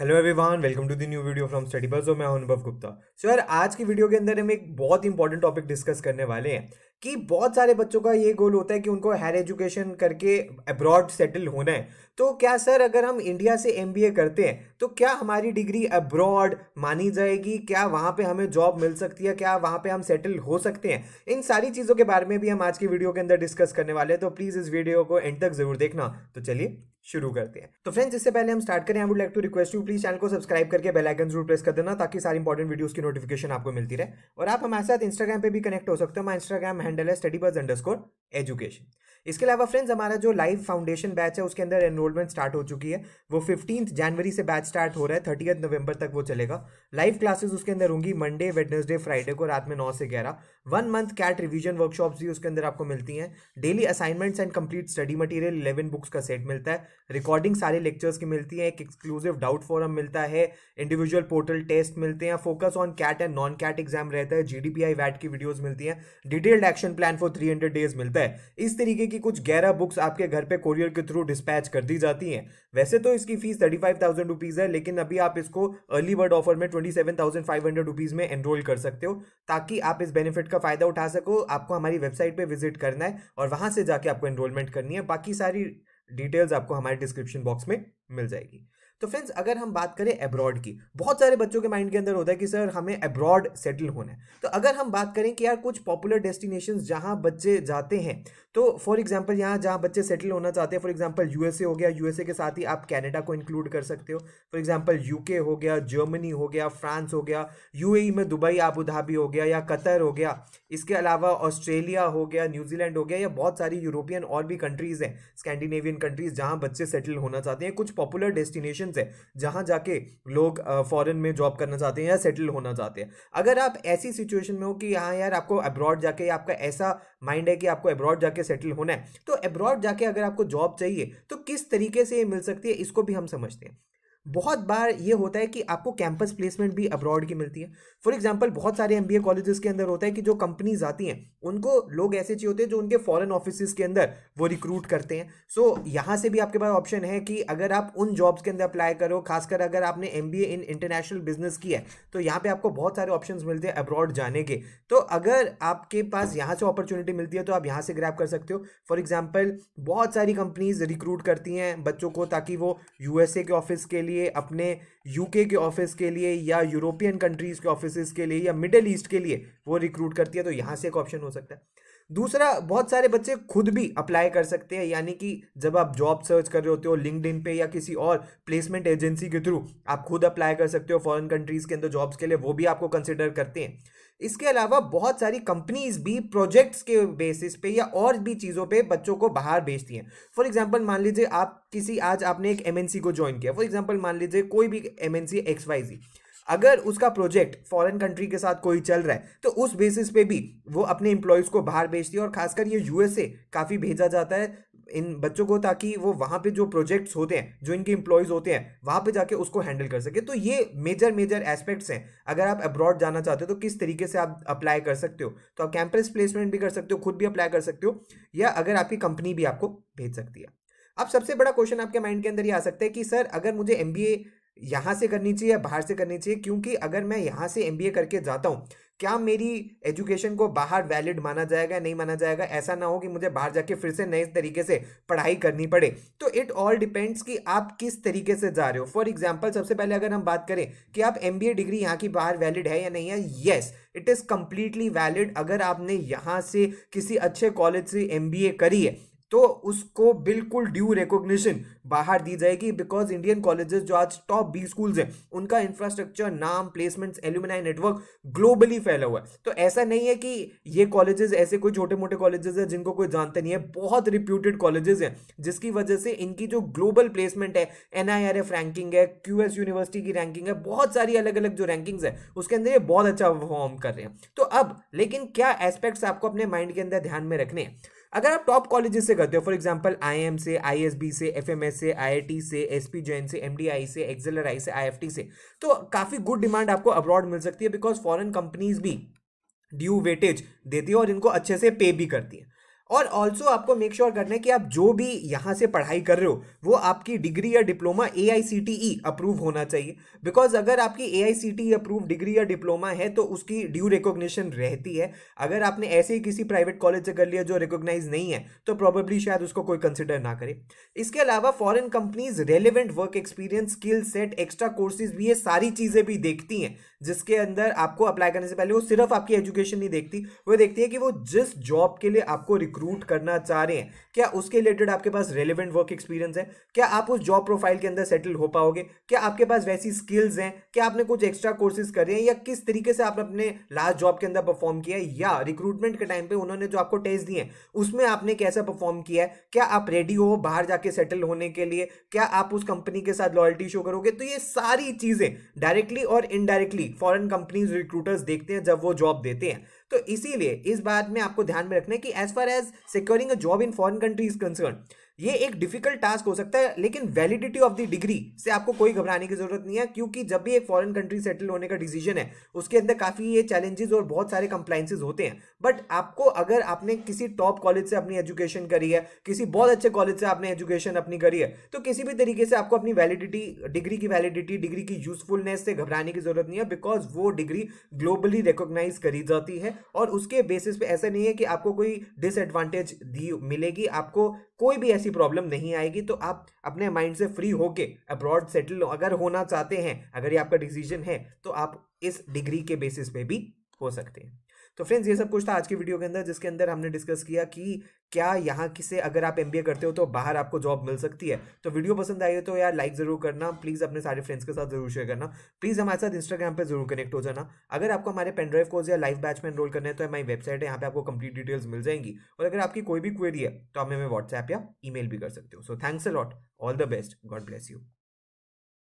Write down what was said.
hello everyone welcome to the new video from study bus मैं अनुभव गुप्ता सो यार आज की वीडियो के अंदर हम एक बहुत इंपॉर्टेंट टॉपिक डिस्कस करने वाले हैं कि बहुत सारे बच्चों का ये गोल होता है कि उनको हायर एजुकेशन करके अब्रॉड सेटल होना है तो क्या सर अगर हम इंडिया से एम करते हैं तो क्या हमारी डिग्री अब्रॉड मानी जाएगी क्या वहाँ पर हमें जॉब मिल सकती है क्या वहाँ पर हम सेटल हो सकते हैं इन सारी चीज़ों के बारे में भी हम आज की वीडियो के अंदर डिस्कस करने वाले हैं तो प्लीज़ इस वीडियो को एंड तक ज़रूर देखना तो चलिए शुरू करते हैं तो फ्रेंड्स इससे पहले हम स्टार्ट करें I would like to request you please channel को सब्सक्राइब करके बेल आइकन जरूर प्रेस कर देना ताकि सारी इंपॉर्टेंट वीडियोस की नोटिफिकेशन आपको मिलती रहे और आप हमारे साथ इंस्टाग्राम पे भी कनेक्ट हो सकते हो हमारा इंस्टाग्राम हैंडल है स्टडी बर्स अंडरस्कोर एजुकेशन इसके अलावा फ्रेंड्स हमारा जो लाइव फाउंडेशन बैच है उसके अंदर एनरोलमेंट स्टार्ट हो चुकी है वो फिफ्टीन जनवरी से बैच स्टार्ट हो रहा है थर्टीथ नवंबर तक वो चलेगा लाइव क्लासेस उसके अंदर होंगी मंडे वेडनेसडे फ्राइडे को रात में नौ से ग्यारह one month CAT revision workshops भी उसके अंदर आपको मिलती हैं daily assignments and complete study material eleven books का सेट मिलता है रिकॉर्डिंग सारे लेक्चर्स की मिलती है एक एक्सक्लूसिव डाउट फॉरम मिलता है इंडिविजुअल पोर्टल टेस्ट मिलते हैं focus on CAT and non CAT exam रहता है जी वैट की वीडियोज मिलती हैं detailed action plan for three days मिलता है इस तरीके की कुछ ग्यारह बुक्स आपके घर पर कोरियर के थ्रू डिस्पैच कर दी जाती हैं वैसे तो इसकी fees thirty five thousand rupees है लेकिन अभी आप इसको अर्ली बर्ड ऑफर में twenty seven thousand five hundred rupees में एनरोल कर सकते हो ताकि आप इस बेनिफिट का फ़ायदा उठा सको आपको हमारी वेबसाइट पे विजिट करना है और वहां से जाके आपको एनरोलमेंट करनी है बाकी सारी डिटेल्स आपको हमारे डिस्क्रिप्शन बॉक्स में मिल जाएगी तो फ्रेंड्स अगर हम बात करें अब्रॉड की बहुत सारे बच्चों के माइंड के अंदर होता है कि सर हमें अब्रॉड सेटल होना है तो अगर हम बात करें कि यार कुछ पॉपुलर डेस्टिनेशन जहाँ बच्चे जाते हैं तो फॉर एग्जाम्पल यहाँ जहाँ बच्चे सेटल होना चाहते हैं फॉर एग्जाम्पल यूएसए हो गया यूएसए के साथ ही आप कैनेडा को इंक्लूड कर सकते हो फॉर एग्जाम्पल यूके हो गया जर्मनी हो गया फ्रांस हो गया यू e में दुबई आबू धाबी हो गया या कतर हो गया इसके अलावा ऑस्ट्रेलिया हो गया न्यूजीलैंड हो गया या बहुत सारी यूरोपियन और भी कंट्रीज़ हैं स्कैंडिनेवियन कंट्रीज़ जहाँ बच्चे सेटल होना चाहते हैं कुछ पॉपुलर डेस्टिनेशन ऑप्शन है जहां जाके लोग फॉरन में जॉब करना चाहते हैं या सेटल होना चाहते हैं अगर आप ऐसी सिचुएशन में हो कि हाँ यार आपको अब्रॉड जाके आपका ऐसा माइंड है कि आपको अब्रॉड जाके सेटल होना है तो अब्रॉड जाके अगर आपको जॉब चाहिए तो किस तरीके से ये मिल सकती है इसको भी हम समझते हैं बहुत बार ये होता है कि आपको कैंपस प्लेसमेंट भी अब्रॉड की मिलती है फॉर एग्जाम्पल बहुत सारे एम बी कॉलेज के अंदर होता है कि जो कंपनीज आती हैं उनको लोग ऐसे चाहिए होते हैं जो उनके फॉरन ऑफिस के अंदर वो रिक्रूट करते हैं सो so, यहाँ से भी आपके पास ऑप्शन है कि अगर आप उन जॉब्स के अंदर अप्लाई करो खासकर अगर आपने M B A in international business की है तो यहाँ पर आपको बहुत सारे ऑप्शन मिलते हैं अब्रॉड जाने के तो अगर आपके पास यहाँ से अपॉर्चुनिटी मिलती है तो आप यहाँ से ग्रैप कर सकते हो फॉर एग्जाम्पल बहुत सारी कंपनीज रिक्रूट करती हैं बच्चों को ताकि वो यू एस ए के ऑफिस के लिए लिए अपने यूके के ऑफिस के लिए या यूरोपियन कंट्रीज़ के ऑफिस के लिए या मिडिल ईस्ट के लिए वो रिक्रूट करती है तो यहाँ से एक ऑप्शन हो सकता है दूसरा बहुत सारे बच्चे खुद भी अप्लाई कर सकते हैं यानी कि जब आप जॉब सर्च कर रहे होते हो लिंकड पे या किसी और प्लेसमेंट एजेंसी के थ्रू आप खुद अप्लाई कर सकते हो फॉरेन कंट्रीज़ के अंदर जॉब्स के लिए वो भी आपको कंसिडर करते हैं इसके अलावा बहुत सारी कंपनीज भी प्रोजेक्ट्स के बेसिस पे या और भी चीज़ों पे बच्चों को बाहर भेजती हैं फॉर एग्जांपल मान लीजिए आप किसी आज आपने एक एमएनसी को ज्वाइन किया फॉर एग्जांपल मान लीजिए कोई भी एमएनसी एक्स वाई जी अगर उसका प्रोजेक्ट फॉरेन कंट्री के साथ कोई चल रहा है तो उस बेसिस पे भी वो अपने इम्प्लॉयज़ को बाहर भेजती है और खासकर ये यूएसए काफ़ी भेजा जाता है इन बच्चों को ताकि वो वहाँ पे जो प्रोजेक्ट्स होते हैं जो इनके इम्प्लॉयज़ होते हैं वहाँ पे जाके उसको हैंडल कर सके तो ये मेजर मेजर एस्पेक्ट्स हैं अगर आप अब्रॉड जाना चाहते हो तो किस तरीके से आप अप्लाई कर सकते हो तो आप कैंपस प्लेसमेंट भी कर सकते हो खुद भी अप्लाई कर सकते हो या अगर आपकी कंपनी भी आपको भेज सकती है अब सबसे बड़ा क्वेश्चन आपके माइंड के अंदर ये आ सकता है कि सर अगर मुझे एम यहाँ से करनी चाहिए या बाहर से करनी चाहिए क्योंकि अगर मैं यहाँ से एम करके जाता हूँ क्या मेरी एजुकेशन को बाहर वैलिड माना जाएगा या नहीं माना जाएगा ऐसा ना हो कि मुझे बाहर जाके फिर से नए तरीके से पढ़ाई करनी पड़े तो इट ऑल डिपेंड्स कि आप किस तरीके से जा रहे हो फॉर एग्जाम्पल सबसे पहले अगर हम बात करें कि आप एम डिग्री यहाँ की बाहर वैलिड है या नहीं है yes it is completely valid अगर आपने यहाँ से किसी अच्छे कॉलेज से एम करी है तो उसको बिल्कुल ड्यू रिकॉग्निशन बाहर दी जाएगी बिकॉज इंडियन कॉलेजेस जो आज टॉप बी स्कूल्स हैं उनका इंफ्रास्ट्रक्चर नाम प्लेसमेंट्स एल्यूमिनाई नेटवर्क ग्लोबली फैला हुआ है तो ऐसा नहीं है कि ये कॉलेजेस ऐसे कोई छोटे मोटे कॉलेजेस हैं जिनको कोई जानते नहीं है बहुत रिप्यूटेड कॉलेजेस हैं जिसकी वजह से इनकी जो ग्लोबल प्लेसमेंट है एन रैंकिंग है क्यू यूनिवर्सिटी की रैंकिंग है बहुत सारी अलग अलग जो रैंकिंग्स है उसके अंदर ये बहुत अच्छा परफॉर्म कर रहे हैं तो अब लेकिन क्या एस्पेक्ट्स आपको अपने माइंड के अंदर ध्यान में रखने हैं अगर आप टॉप कॉलेजेस से करते हो फॉर एग्जाम्पल आई से आई से एफ से आई से एस पी जैन से एम से एक्सेलर से आई से तो काफ़ी गुड डिमांड आपको अब्रॉड मिल सकती है बिकॉज फॉरन कंपनीज भी ड्यू वेटेज देती है और इनको अच्छे से पे भी करती है और ऑल्सो आपको मेक श्योर sure करना है कि आप जो भी यहाँ से पढ़ाई कर रहे हो वो आपकी डिग्री या डिप्लोमा ए अप्रूव होना चाहिए बिकॉज अगर आपकी ए अप्रूव डिग्री या डिप्लोमा है तो उसकी ड्यू रिकॉग्निशन रहती है अगर आपने ऐसे ही किसी प्राइवेट कॉलेज से कर लिया जो रिकोगनाइज नहीं है तो प्रॉबेबली शायद उसको कोई कंसिडर ना करे इसके अलावा foreign companies relevant work experience skill set extra courses भी ये सारी चीज़ें भी देखती हैं जिसके अंदर आपको अप्लाई करने से पहले वो सिर्फ आपकी एजुकेशन नहीं देखती वो देखती है कि वो जिस जॉब के लिए आपको रिक्रूट रिक्रूट करना चाह रहे हैं क्या उसके रिलेटेड आपके पास रेलिवेंट वर्क एक्सपीरियंस है क्या आप उस जॉब प्रोफाइल के अंदर सेटल हो पाओगे क्या आपके पास वैसी स्किल्स हैं क्या आपने कुछ एक्स्ट्रा कोर्सेज करे हैं या किस तरीके से आपने अपने लास्ट जॉब के अंदर परफॉर्म किया है या रिक्रूटमेंट के टाइम पे उन्होंने जो आपको टेस्ट दिए हैं उसमें आपने कैसा परफॉर्म किया है क्या आप रेडी हो बाहर जाके सेटल होने के लिए क्या आप उस कंपनी के साथ लॉयल्टी शो करोगे तो ये सारी चीजें डायरेक्टली और इनडायरेक्टली फॉरन कंपनीज रिक्रूटर्स देखते हैं जब वो जॉब देते हैं तो इसीलिए इस बात में आपको ध्यान में रखना है कि as far as securing a job in foreign country is concern ये एक डिफिकल्ट टास्क हो सकता है लेकिन वैलिडिटी ऑफ द डिग्री से आपको कोई घबराने की जरूरत नहीं है क्योंकि जब भी एक फॉरेन कंट्री सेटल होने का डिसीजन है उसके अंदर काफ़ी ये चैलेंजेस और बहुत सारे कंप्लाइंसेज होते हैं बट आपको अगर आपने किसी टॉप कॉलेज से अपनी एजुकेशन करी है किसी बहुत अच्छे कॉलेज से आपने एजुकेशन अपनी करी है तो किसी भी तरीके से आपको अपनी वैलिडिटी डिग्री की वैलिडिटी डिग्री की यूजफुलनेस से घबराने की जरूरत नहीं है बिकॉज वो डिग्री ग्लोबली रिकोगनाइज करी जाती है और उसके बेसिस पे ऐसा नहीं है कि आपको कोई डिसएडवांटेज दी मिलेगी आपको कोई भी ऐसी ऐसी प्रॉब्लम नहीं आएगी तो आप अपने माइंड से फ्री होके अब्रॉड सेटल अगर होना चाहते हैं अगर ये आपका डिसीजन है तो आप इस डिग्री के बेसिस पे भी हो सकते हैं तो फ्रेंड्स ये सब कुछ था आज की वीडियो के अंदर जिसके अंदर हमने डिस्कस किया कि क्या यहाँ किसे अगर आप एम करते हो तो बाहर आपको जॉब मिल सकती है तो वीडियो पसंद आई हो तो यार लाइक ज़रूर करना प्लीज़ अपने सारे फ्रेंड्स के साथ जरूर शेयर करना प्लीज़ हमारे साथ इंस्टाग्राम पर जरूर कनेक्ट हो जाना अगर आपको हमारे पेनड्राइव कोर्स या लाइव बैच में एनरोल करना है तो हमारी वेबसाइट है यहाँ पर आपको कंप्लीट डिटेल्स मिल जाएंगी और अगर आपकी कोई भी क्वेरी है तो हमें व्हाट्सएप या ई भी कर सकते हो so thanks a lot all the best God bless you